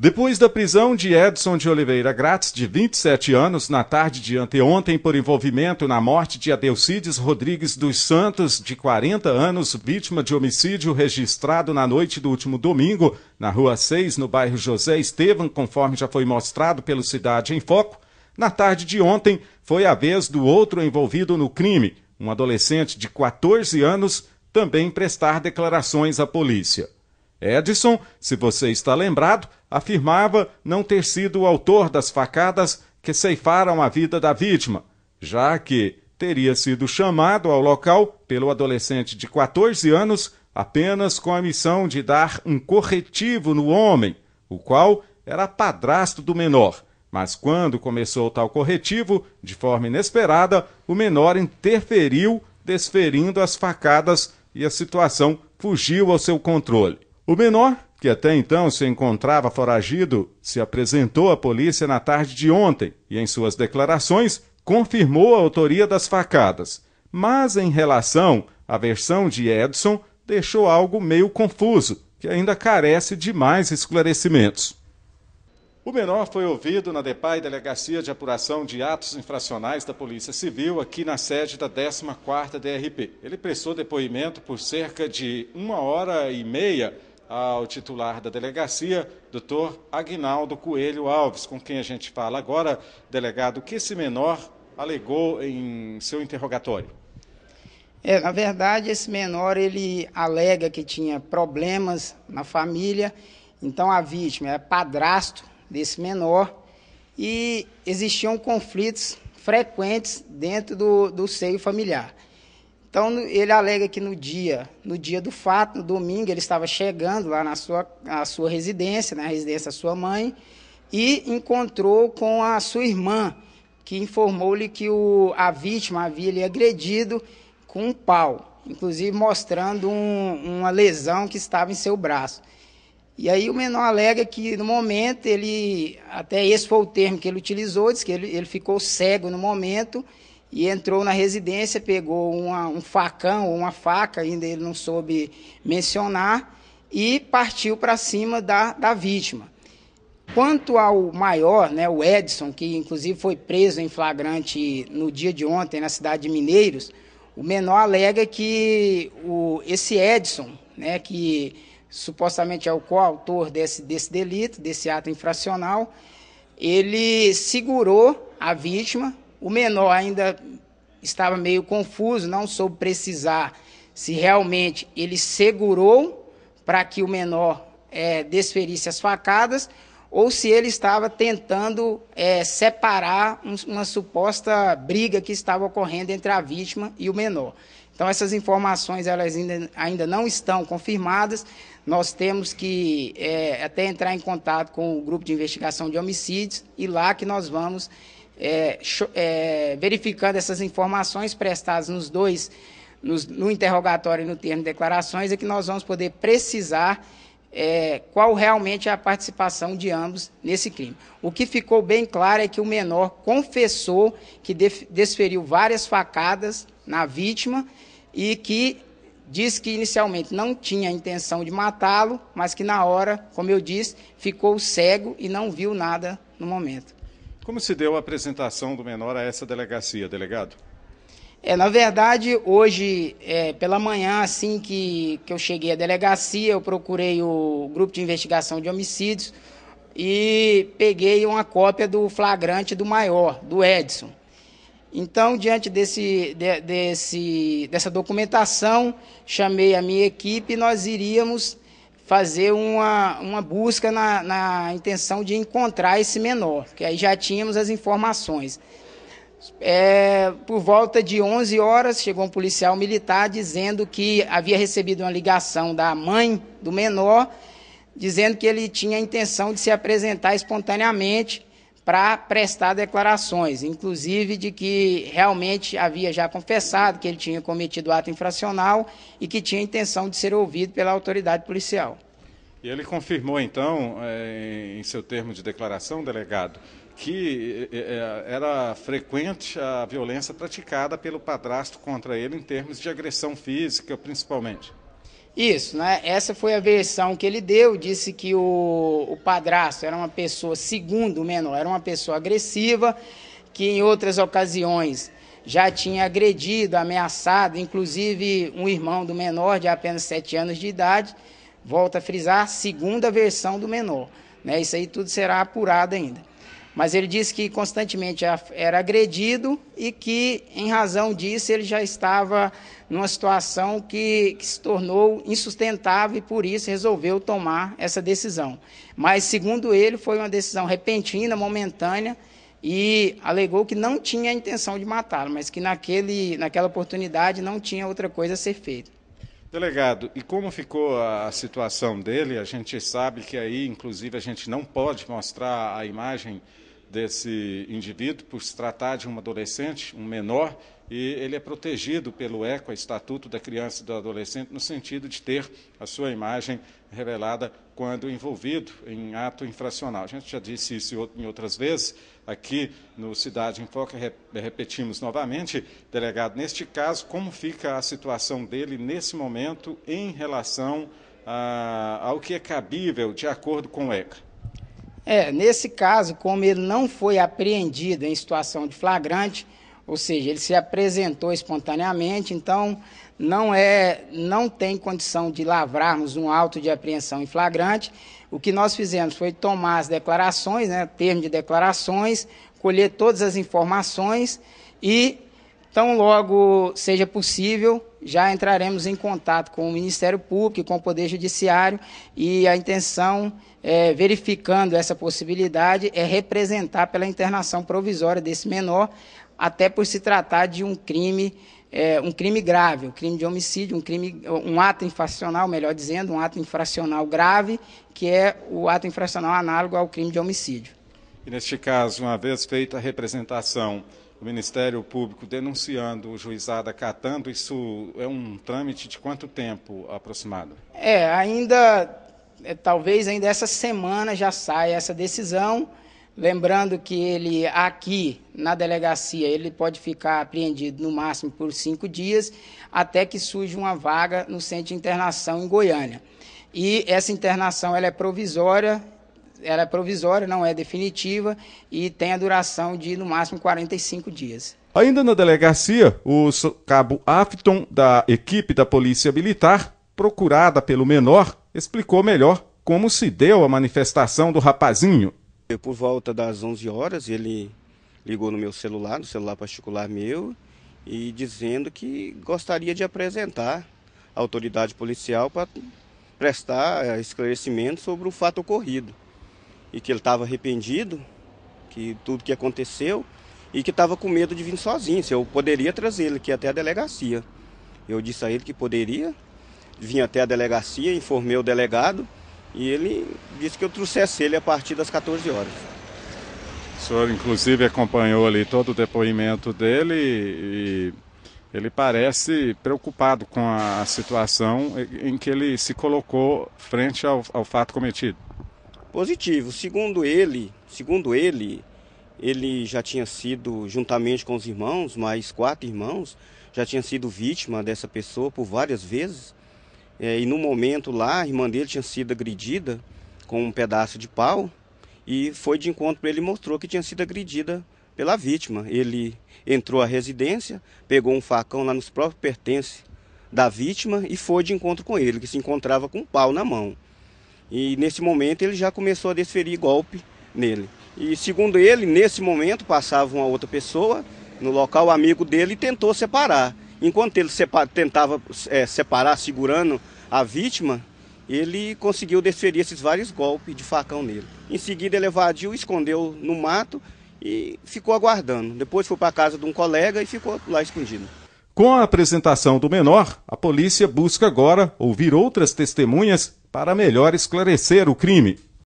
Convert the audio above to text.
Depois da prisão de Edson de Oliveira Gratz, de 27 anos, na tarde de anteontem, por envolvimento na morte de Adelcides Rodrigues dos Santos, de 40 anos, vítima de homicídio registrado na noite do último domingo, na Rua 6, no bairro José Estevam, conforme já foi mostrado pelo Cidade em Foco, na tarde de ontem foi a vez do outro envolvido no crime, um adolescente de 14 anos, também prestar declarações à polícia. Edson, se você está lembrado, afirmava não ter sido o autor das facadas que ceifaram a vida da vítima, já que teria sido chamado ao local pelo adolescente de 14 anos apenas com a missão de dar um corretivo no homem, o qual era padrasto do menor. Mas quando começou tal corretivo, de forma inesperada, o menor interferiu, desferindo as facadas e a situação fugiu ao seu controle. O menor, que até então se encontrava foragido, se apresentou à polícia na tarde de ontem e, em suas declarações, confirmou a autoria das facadas. Mas, em relação à versão de Edson, deixou algo meio confuso, que ainda carece de mais esclarecimentos. O menor foi ouvido na DEPAI, Delegacia de Apuração de Atos Infracionais da Polícia Civil, aqui na sede da 14ª DRP. Ele prestou depoimento por cerca de uma hora e meia ao titular da delegacia, doutor Agnaldo Coelho Alves, com quem a gente fala agora. Delegado, que esse menor alegou em seu interrogatório? É, na verdade, esse menor ele alega que tinha problemas na família, então a vítima é padrasto desse menor e existiam conflitos frequentes dentro do, do seio familiar. Então ele alega que no dia, no dia do fato, no domingo, ele estava chegando lá na sua, na sua residência, na né, residência da sua mãe, e encontrou com a sua irmã, que informou-lhe que o, a vítima havia lhe agredido com um pau, inclusive mostrando um, uma lesão que estava em seu braço. E aí o menor alega que no momento ele, até esse foi o termo que ele utilizou, diz que ele, ele ficou cego no momento e entrou na residência, pegou uma, um facão ou uma faca, ainda ele não soube mencionar, e partiu para cima da, da vítima. Quanto ao maior, né, o Edson, que inclusive foi preso em flagrante no dia de ontem na cidade de Mineiros, o menor alega que o, esse Edson, né, que supostamente é o coautor desse, desse delito, desse ato infracional, ele segurou a vítima o menor ainda estava meio confuso, não soube precisar se realmente ele segurou para que o menor é, desferisse as facadas ou se ele estava tentando é, separar um, uma suposta briga que estava ocorrendo entre a vítima e o menor. Então essas informações elas ainda, ainda não estão confirmadas. Nós temos que é, até entrar em contato com o grupo de investigação de homicídios e lá que nós vamos é, é, verificando essas informações prestadas nos dois, nos, no interrogatório e no termo de declarações, é que nós vamos poder precisar é, qual realmente é a participação de ambos nesse crime. O que ficou bem claro é que o menor confessou que desferiu várias facadas na vítima e que diz que inicialmente não tinha intenção de matá-lo, mas que na hora, como eu disse, ficou cego e não viu nada no momento. Como se deu a apresentação do menor a essa delegacia, delegado? É, na verdade, hoje, é, pela manhã, assim que, que eu cheguei à delegacia, eu procurei o grupo de investigação de homicídios e peguei uma cópia do flagrante do maior, do Edson. Então, diante desse, de, desse, dessa documentação, chamei a minha equipe e nós iríamos fazer uma, uma busca na, na intenção de encontrar esse menor, que aí já tínhamos as informações. É, por volta de 11 horas, chegou um policial militar dizendo que havia recebido uma ligação da mãe do menor, dizendo que ele tinha a intenção de se apresentar espontaneamente para prestar declarações, inclusive de que realmente havia já confessado que ele tinha cometido ato infracional e que tinha intenção de ser ouvido pela autoridade policial. E ele confirmou, então, é, em seu termo de declaração, delegado, que é, é, era frequente a violência praticada pelo padrasto contra ele em termos de agressão física, principalmente. Isso, né? Essa foi a versão que ele deu. Disse que o, o padrasto era uma pessoa, segundo o menor, era uma pessoa agressiva, que em outras ocasiões já tinha agredido, ameaçado, inclusive um irmão do menor de apenas sete anos de idade. Volta a frisar, segunda versão do menor. Né? Isso aí tudo será apurado ainda. Mas ele disse que constantemente era agredido e que, em razão disso, ele já estava numa situação que, que se tornou insustentável e, por isso, resolveu tomar essa decisão. Mas, segundo ele, foi uma decisão repentina, momentânea e alegou que não tinha a intenção de matá-lo, mas que naquele, naquela oportunidade não tinha outra coisa a ser feita. Delegado, e como ficou a situação dele? A gente sabe que aí, inclusive, a gente não pode mostrar a imagem desse indivíduo por se tratar de um adolescente, um menor, e ele é protegido pelo ECO, Estatuto da Criança e do Adolescente, no sentido de ter a sua imagem revelada quando envolvido em ato infracional. A gente já disse isso em outras vezes, aqui no Cidade em Foco, repetimos novamente, delegado, neste caso, como fica a situação dele nesse momento em relação a, ah, ao que é cabível de acordo com o ECA? É, nesse caso, como ele não foi apreendido em situação de flagrante, ou seja, ele se apresentou espontaneamente, então não é, não tem condição de lavrarmos um auto de apreensão em flagrante. O que nós fizemos foi tomar as declarações, né, termo de declarações, colher todas as informações e, tão logo seja possível, já entraremos em contato com o Ministério Público e com o Poder Judiciário e a intenção, é, verificando essa possibilidade, é representar pela internação provisória desse menor, até por se tratar de um crime, é, um crime grave, um crime de homicídio, um crime, um ato infracional, melhor dizendo, um ato infracional grave, que é o ato infracional análogo ao crime de homicídio. E neste caso, uma vez feita a representação o Ministério Público denunciando o juizado acatando, isso é um trâmite de quanto tempo aproximado? É, ainda, é, talvez ainda essa semana já saia essa decisão. Lembrando que ele aqui na delegacia ele pode ficar apreendido no máximo por cinco dias, até que surja uma vaga no centro de internação em Goiânia. E essa internação ela é provisória ela é provisória, não é definitiva e tem a duração de no máximo 45 dias. Ainda na delegacia, o cabo Afton, da equipe da Polícia Militar, procurada pelo menor, explicou melhor como se deu a manifestação do rapazinho. por volta das 11 horas, ele ligou no meu celular, no celular particular meu, e dizendo que gostaria de apresentar a autoridade policial para prestar eh, esclarecimento sobre o fato ocorrido e que ele estava arrependido, que tudo que aconteceu e que estava com medo de vir sozinho, se eu poderia trazer ele aqui até a delegacia. Eu disse a ele que poderia, vim até a delegacia, informei o delegado e ele disse que eu trouxesse ele a partir das 14 horas. O senhor, inclusive, acompanhou ali todo o depoimento dele e ele parece preocupado com a situação em que ele se colocou frente ao, ao fato cometido positivo. Segundo ele, segundo ele, ele já tinha sido juntamente com os irmãos, mais quatro irmãos, já tinha sido vítima dessa pessoa por várias vezes. É, e no momento lá, a irmã dele tinha sido agredida com um pedaço de pau e foi de encontro para ele mostrou que tinha sido agredida pela vítima. Ele entrou à residência, pegou um facão lá nos próprios pertences da vítima e foi de encontro com ele, que se encontrava com um pau na mão. E nesse momento ele já começou a desferir golpe nele. E segundo ele, nesse momento passava uma outra pessoa no local, o amigo dele, e tentou separar. Enquanto ele tentava é, separar, segurando a vítima, ele conseguiu desferir esses vários golpes de facão nele. Em seguida, ele evadiu, escondeu no mato e ficou aguardando. Depois foi para a casa de um colega e ficou lá escondido. Com a apresentação do menor, a polícia busca agora ouvir outras testemunhas para melhor esclarecer o crime.